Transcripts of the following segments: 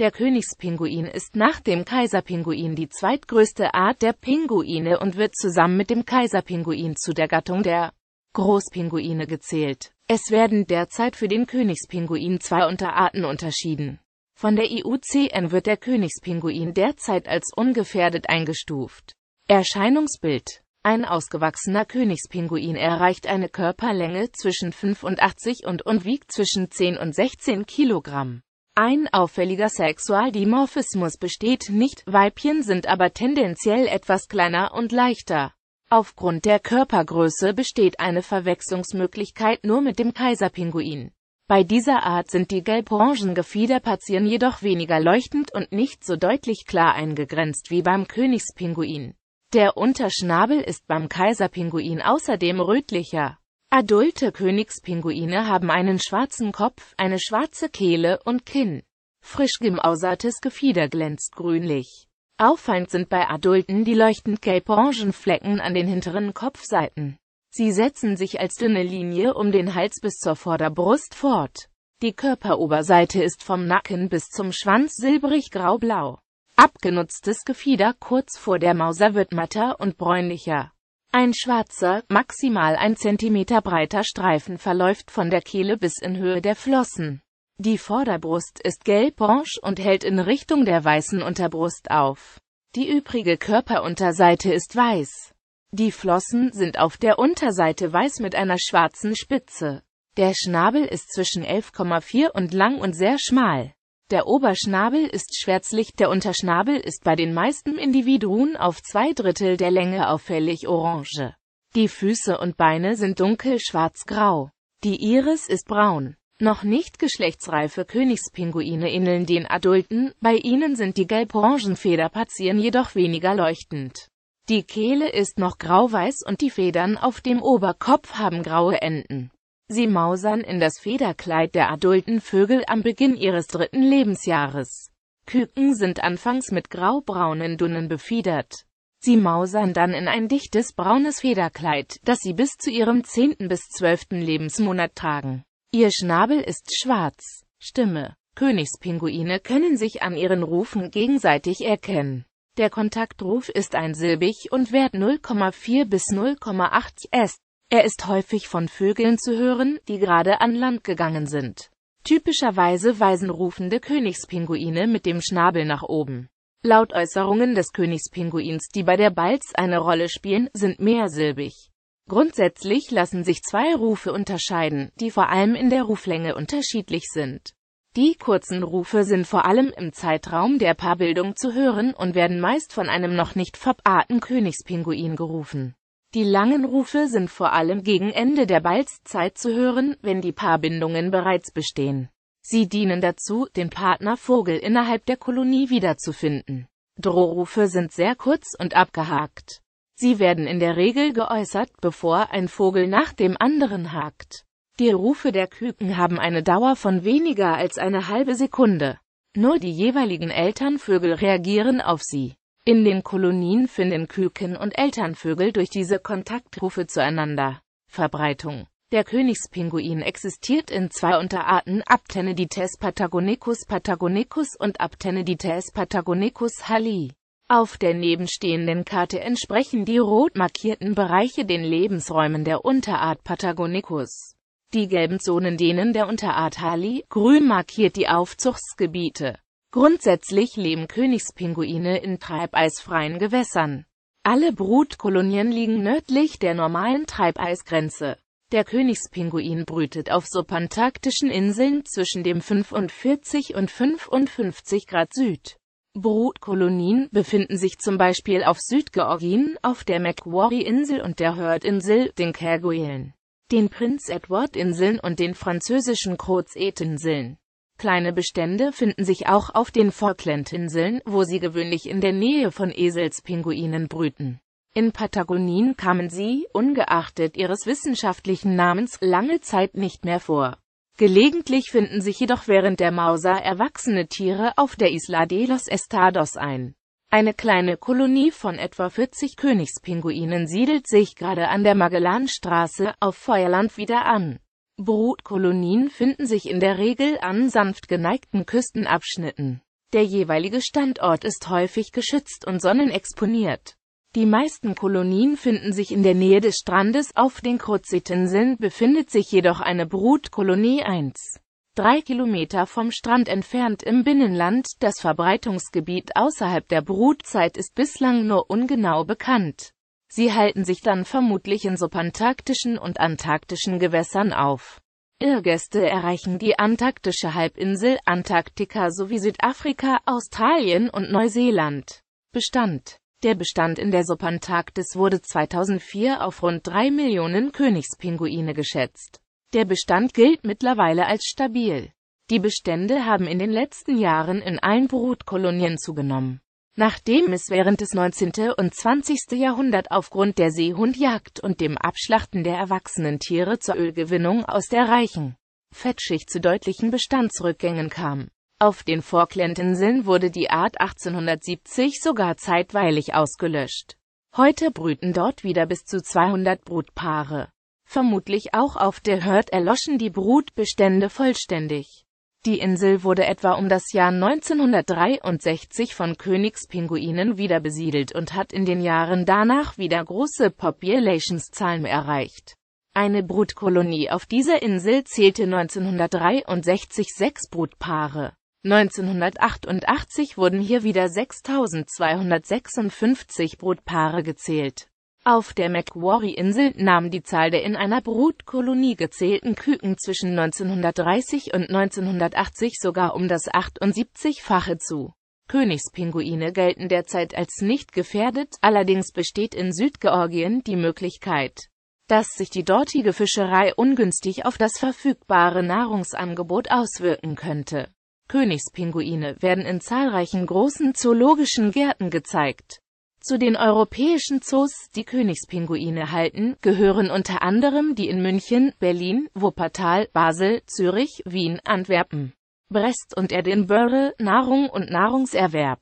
Der Königspinguin ist nach dem Kaiserpinguin die zweitgrößte Art der Pinguine und wird zusammen mit dem Kaiserpinguin zu der Gattung der Großpinguine gezählt. Es werden derzeit für den Königspinguin zwei Unterarten unterschieden. Von der IUCN wird der Königspinguin derzeit als ungefährdet eingestuft. Erscheinungsbild ein ausgewachsener Königspinguin erreicht eine Körperlänge zwischen 85 und und wiegt zwischen 10 und 16 Kilogramm. Ein auffälliger Sexualdimorphismus besteht nicht, Weibchen sind aber tendenziell etwas kleiner und leichter. Aufgrund der Körpergröße besteht eine Verwechslungsmöglichkeit nur mit dem Kaiserpinguin. Bei dieser Art sind die gelb-orangen Gefiederpartien jedoch weniger leuchtend und nicht so deutlich klar eingegrenzt wie beim Königspinguin. Der Unterschnabel ist beim Kaiserpinguin außerdem rötlicher. Adulte Königspinguine haben einen schwarzen Kopf, eine schwarze Kehle und Kinn. Frisch gemausertes Gefieder glänzt grünlich. Auffallend sind bei Adulten die leuchtend gelb-orangen Flecken an den hinteren Kopfseiten. Sie setzen sich als dünne Linie um den Hals bis zur Vorderbrust fort. Die Körperoberseite ist vom Nacken bis zum Schwanz silbrig graublau. Abgenutztes Gefieder kurz vor der Mauser wird matter und bräunlicher. Ein schwarzer, maximal ein Zentimeter breiter Streifen verläuft von der Kehle bis in Höhe der Flossen. Die Vorderbrust ist gelb-orange und hält in Richtung der weißen Unterbrust auf. Die übrige Körperunterseite ist weiß. Die Flossen sind auf der Unterseite weiß mit einer schwarzen Spitze. Der Schnabel ist zwischen 11,4 und lang und sehr schmal. Der Oberschnabel ist schwärzlich, der Unterschnabel ist bei den meisten Individuen auf zwei Drittel der Länge auffällig orange. Die Füße und Beine sind dunkel schwarz-grau. Die Iris ist braun. Noch nicht geschlechtsreife Königspinguine ähneln den Adulten, bei ihnen sind die gelb-orangen Federpartien jedoch weniger leuchtend. Die Kehle ist noch grau-weiß und die Federn auf dem Oberkopf haben graue Enden. Sie mausern in das Federkleid der adulten Vögel am Beginn ihres dritten Lebensjahres. Küken sind anfangs mit graubraunen Dunnen befiedert. Sie mausern dann in ein dichtes braunes Federkleid, das sie bis zu ihrem zehnten bis zwölften Lebensmonat tragen. Ihr Schnabel ist schwarz. Stimme. Königspinguine können sich an ihren Rufen gegenseitig erkennen. Der Kontaktruf ist einsilbig und wert 0,4 bis 0,8 s. Er ist häufig von Vögeln zu hören, die gerade an Land gegangen sind. Typischerweise weisen rufende Königspinguine mit dem Schnabel nach oben. Laut Äußerungen des Königspinguins, die bei der Balz eine Rolle spielen, sind mehrsilbig. Grundsätzlich lassen sich zwei Rufe unterscheiden, die vor allem in der Ruflänge unterschiedlich sind. Die kurzen Rufe sind vor allem im Zeitraum der Paarbildung zu hören und werden meist von einem noch nicht verpaarten Königspinguin gerufen. Die langen Rufe sind vor allem gegen Ende der Balzzeit zu hören, wenn die Paarbindungen bereits bestehen. Sie dienen dazu, den Partnervogel innerhalb der Kolonie wiederzufinden. Drohrufe sind sehr kurz und abgehakt. Sie werden in der Regel geäußert, bevor ein Vogel nach dem anderen hakt. Die Rufe der Küken haben eine Dauer von weniger als eine halbe Sekunde. Nur die jeweiligen Elternvögel reagieren auf sie. In den Kolonien finden Küken und Elternvögel durch diese Kontaktrufe zueinander Verbreitung. Der Königspinguin existiert in zwei Unterarten Abtenedites patagonicus patagonicus und Abtenedites patagonicus halli. Auf der nebenstehenden Karte entsprechen die rot markierten Bereiche den Lebensräumen der Unterart Patagonicus. Die gelben Zonen denen der Unterart Halli, grün markiert die Aufzuchtsgebiete. Grundsätzlich leben Königspinguine in treibeisfreien Gewässern. Alle Brutkolonien liegen nördlich der normalen Treibeisgrenze. Der Königspinguin brütet auf subantarktischen Inseln zwischen dem 45 und 55 Grad Süd. Brutkolonien befinden sich zum Beispiel auf Südgeorgien, auf der Macquarie-Insel und der Heard-Insel, den Kerguelen, den Prince-Edward-Inseln und den französischen Kreuz-Inseln. Kleine Bestände finden sich auch auf den Falklandinseln, wo sie gewöhnlich in der Nähe von Eselspinguinen brüten. In Patagonien kamen sie, ungeachtet ihres wissenschaftlichen Namens, lange Zeit nicht mehr vor. Gelegentlich finden sich jedoch während der Mauser erwachsene Tiere auf der Isla de los Estados ein. Eine kleine Kolonie von etwa 40 Königspinguinen siedelt sich gerade an der Magellanstraße auf Feuerland wieder an. Brutkolonien finden sich in der Regel an sanft geneigten Küstenabschnitten. Der jeweilige Standort ist häufig geschützt und sonnenexponiert. Die meisten Kolonien finden sich in der Nähe des Strandes auf den Kurzitinseln befindet sich jedoch eine Brutkolonie 1. Drei Kilometer vom Strand entfernt im Binnenland, das Verbreitungsgebiet außerhalb der Brutzeit ist bislang nur ungenau bekannt. Sie halten sich dann vermutlich in subantarktischen und antarktischen Gewässern auf. Irrgäste erreichen die antarktische Halbinsel, Antarktika sowie Südafrika, Australien und Neuseeland. Bestand Der Bestand in der Subantarktis wurde 2004 auf rund 3 Millionen Königspinguine geschätzt. Der Bestand gilt mittlerweile als stabil. Die Bestände haben in den letzten Jahren in allen Brutkolonien zugenommen. Nachdem es während des 19. und 20. Jahrhundert aufgrund der Seehundjagd und dem Abschlachten der erwachsenen Tiere zur Ölgewinnung aus der reichen Fettschicht zu deutlichen Bestandsrückgängen kam. Auf den Falklandinseln wurde die Art 1870 sogar zeitweilig ausgelöscht. Heute brüten dort wieder bis zu 200 Brutpaare. Vermutlich auch auf der Herd erloschen die Brutbestände vollständig. Die Insel wurde etwa um das Jahr 1963 von Königspinguinen wieder besiedelt und hat in den Jahren danach wieder große Populationszahlen erreicht. Eine Brutkolonie auf dieser Insel zählte 1963 sechs Brutpaare. 1988 wurden hier wieder 6256 Brutpaare gezählt auf der Macquarie-Insel nahm die Zahl der in einer Brutkolonie gezählten Küken zwischen 1930 und 1980 sogar um das 78-fache zu. Königspinguine gelten derzeit als nicht gefährdet, allerdings besteht in Südgeorgien die Möglichkeit, dass sich die dortige Fischerei ungünstig auf das verfügbare Nahrungsangebot auswirken könnte. Königspinguine werden in zahlreichen großen zoologischen Gärten gezeigt. Zu den europäischen Zoos, die Königspinguine halten, gehören unter anderem die in München, Berlin, Wuppertal, Basel, Zürich, Wien, Antwerpen, Brest und Edinburgh, Nahrung und Nahrungserwerb.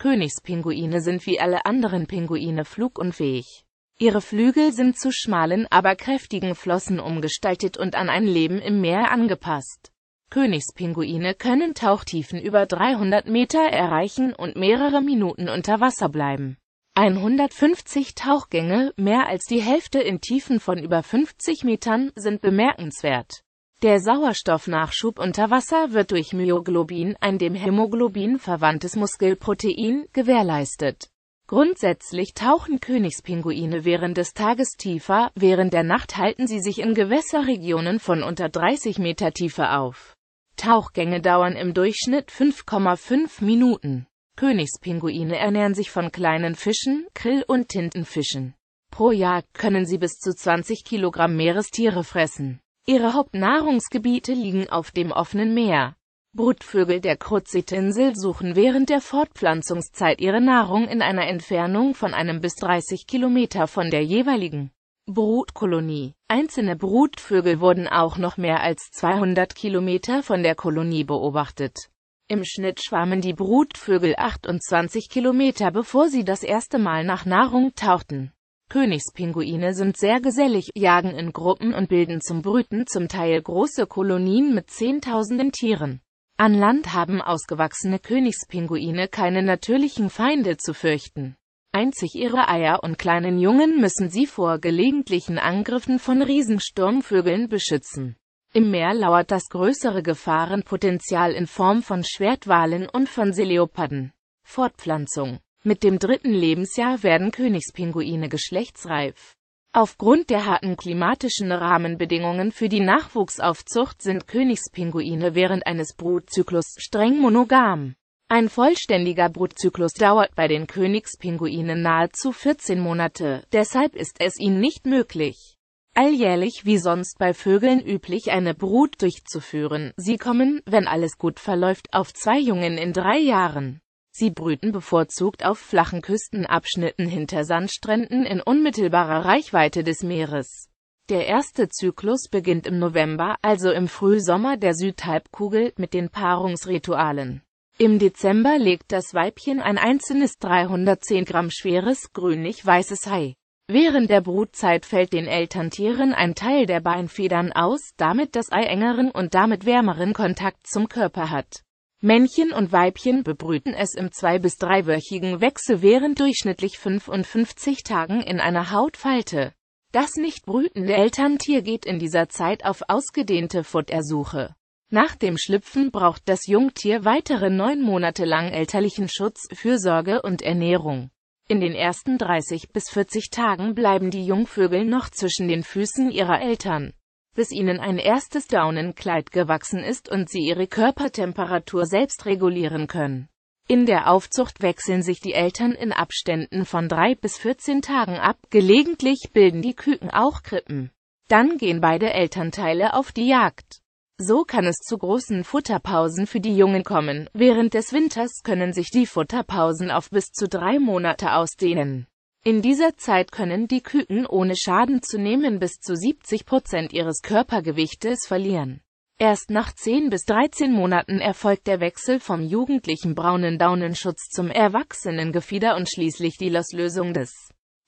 Königspinguine sind wie alle anderen Pinguine flugunfähig. Ihre Flügel sind zu schmalen, aber kräftigen Flossen umgestaltet und an ein Leben im Meer angepasst. Königspinguine können Tauchtiefen über 300 Meter erreichen und mehrere Minuten unter Wasser bleiben. 150 Tauchgänge, mehr als die Hälfte in Tiefen von über 50 Metern, sind bemerkenswert. Der Sauerstoffnachschub unter Wasser wird durch Myoglobin, ein dem Hämoglobin verwandtes Muskelprotein, gewährleistet. Grundsätzlich tauchen Königspinguine während des Tages tiefer, während der Nacht halten sie sich in Gewässerregionen von unter 30 Meter Tiefe auf. Tauchgänge dauern im Durchschnitt 5,5 Minuten. Königspinguine ernähren sich von kleinen Fischen, Krill- und Tintenfischen. Pro Jahr können sie bis zu 20 Kilogramm Meerestiere fressen. Ihre Hauptnahrungsgebiete liegen auf dem offenen Meer. Brutvögel der Kruzitinsel suchen während der Fortpflanzungszeit ihre Nahrung in einer Entfernung von einem bis 30 Kilometer von der jeweiligen Brutkolonie. Einzelne Brutvögel wurden auch noch mehr als 200 Kilometer von der Kolonie beobachtet. Im Schnitt schwammen die Brutvögel 28 Kilometer bevor sie das erste Mal nach Nahrung tauchten. Königspinguine sind sehr gesellig, jagen in Gruppen und bilden zum Brüten zum Teil große Kolonien mit Zehntausenden Tieren. An Land haben ausgewachsene Königspinguine keine natürlichen Feinde zu fürchten. Einzig ihre Eier und kleinen Jungen müssen sie vor gelegentlichen Angriffen von Riesensturmvögeln beschützen. Im Meer lauert das größere Gefahrenpotenzial in Form von Schwertwalen und von Seeleoparden. Fortpflanzung Mit dem dritten Lebensjahr werden Königspinguine geschlechtsreif. Aufgrund der harten klimatischen Rahmenbedingungen für die Nachwuchsaufzucht sind Königspinguine während eines Brutzyklus streng monogam. Ein vollständiger Brutzyklus dauert bei den Königspinguinen nahezu 14 Monate, deshalb ist es ihnen nicht möglich, alljährlich wie sonst bei Vögeln üblich eine Brut durchzuführen. Sie kommen, wenn alles gut verläuft, auf zwei Jungen in drei Jahren. Sie brüten bevorzugt auf flachen Küstenabschnitten hinter Sandstränden in unmittelbarer Reichweite des Meeres. Der erste Zyklus beginnt im November, also im Frühsommer der Südhalbkugel, mit den Paarungsritualen. Im Dezember legt das Weibchen ein einzelnes 310 Gramm schweres grünlich-weißes Hai. Während der Brutzeit fällt den Elterntieren ein Teil der Beinfedern aus, damit das Ei engeren und damit wärmeren Kontakt zum Körper hat. Männchen und Weibchen bebrüten es im zwei- bis dreiwöchigen Wechsel während durchschnittlich 55 Tagen in einer Hautfalte. Das nicht brütende Elterntier geht in dieser Zeit auf ausgedehnte Futtersuche. Nach dem Schlüpfen braucht das Jungtier weitere neun Monate lang elterlichen Schutz, Fürsorge und Ernährung. In den ersten 30 bis 40 Tagen bleiben die Jungvögel noch zwischen den Füßen ihrer Eltern, bis ihnen ein erstes Daunenkleid gewachsen ist und sie ihre Körpertemperatur selbst regulieren können. In der Aufzucht wechseln sich die Eltern in Abständen von 3 bis 14 Tagen ab, gelegentlich bilden die Küken auch Krippen. Dann gehen beide Elternteile auf die Jagd. So kann es zu großen Futterpausen für die Jungen kommen. Während des Winters können sich die Futterpausen auf bis zu drei Monate ausdehnen. In dieser Zeit können die Küken ohne Schaden zu nehmen bis zu 70 Prozent ihres Körpergewichtes verlieren. Erst nach 10 bis 13 Monaten erfolgt der Wechsel vom jugendlichen braunen Daunenschutz zum erwachsenen Gefieder und schließlich die Loslösung des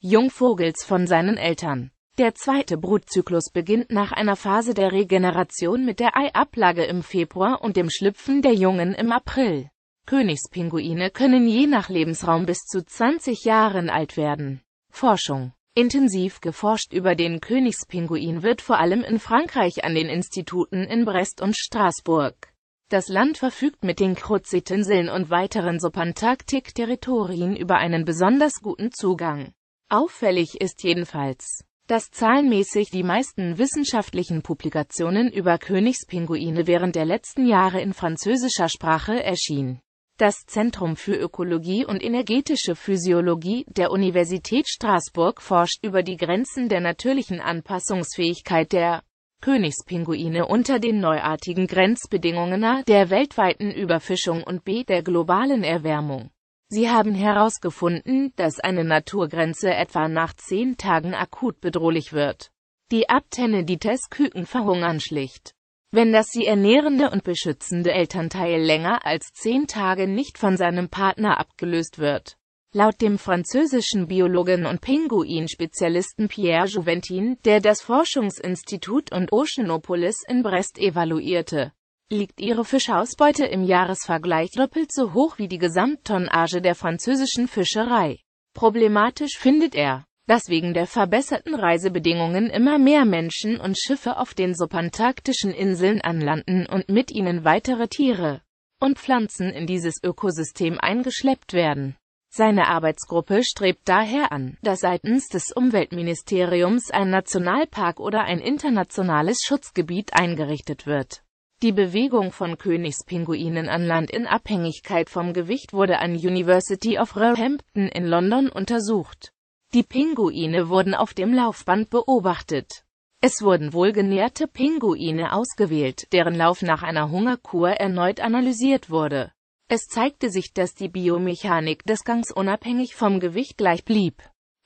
Jungvogels von seinen Eltern. Der zweite Brutzyklus beginnt nach einer Phase der Regeneration mit der Eiablage im Februar und dem Schlüpfen der Jungen im April. Königspinguine können je nach Lebensraum bis zu 20 Jahren alt werden. Forschung Intensiv geforscht über den Königspinguin wird vor allem in Frankreich an den Instituten in Brest und Straßburg. Das Land verfügt mit den Kruzitinseln und weiteren Subantarktik-Territorien über einen besonders guten Zugang. Auffällig ist jedenfalls, das zahlenmäßig die meisten wissenschaftlichen Publikationen über Königspinguine während der letzten Jahre in französischer Sprache erschien. Das Zentrum für Ökologie und energetische Physiologie der Universität Straßburg forscht über die Grenzen der natürlichen Anpassungsfähigkeit der Königspinguine unter den neuartigen Grenzbedingungen A der weltweiten Überfischung und B der globalen Erwärmung. Sie haben herausgefunden, dass eine Naturgrenze etwa nach zehn Tagen akut bedrohlich wird. Die Aptenedites Küken verhungern schlicht. Wenn das sie ernährende und beschützende Elternteil länger als zehn Tage nicht von seinem Partner abgelöst wird. Laut dem französischen Biologen und Pinguin-Spezialisten Pierre Juventin, der das Forschungsinstitut und Oceanopolis in Brest evaluierte, liegt ihre Fischausbeute im Jahresvergleich doppelt so hoch wie die Gesamttonnage der französischen Fischerei. Problematisch findet er, dass wegen der verbesserten Reisebedingungen immer mehr Menschen und Schiffe auf den subantarktischen Inseln anlanden und mit ihnen weitere Tiere und Pflanzen in dieses Ökosystem eingeschleppt werden. Seine Arbeitsgruppe strebt daher an, dass seitens des Umweltministeriums ein Nationalpark oder ein internationales Schutzgebiet eingerichtet wird. Die Bewegung von Königspinguinen an Land in Abhängigkeit vom Gewicht wurde an University of Roehampton in London untersucht. Die Pinguine wurden auf dem Laufband beobachtet. Es wurden wohlgenährte Pinguine ausgewählt, deren Lauf nach einer Hungerkur erneut analysiert wurde. Es zeigte sich, dass die Biomechanik des Gangs unabhängig vom Gewicht gleich blieb.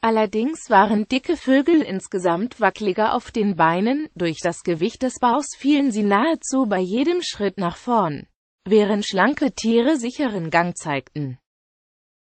Allerdings waren dicke Vögel insgesamt wackeliger auf den Beinen, durch das Gewicht des Baus fielen sie nahezu bei jedem Schritt nach vorn, während schlanke Tiere sicheren Gang zeigten.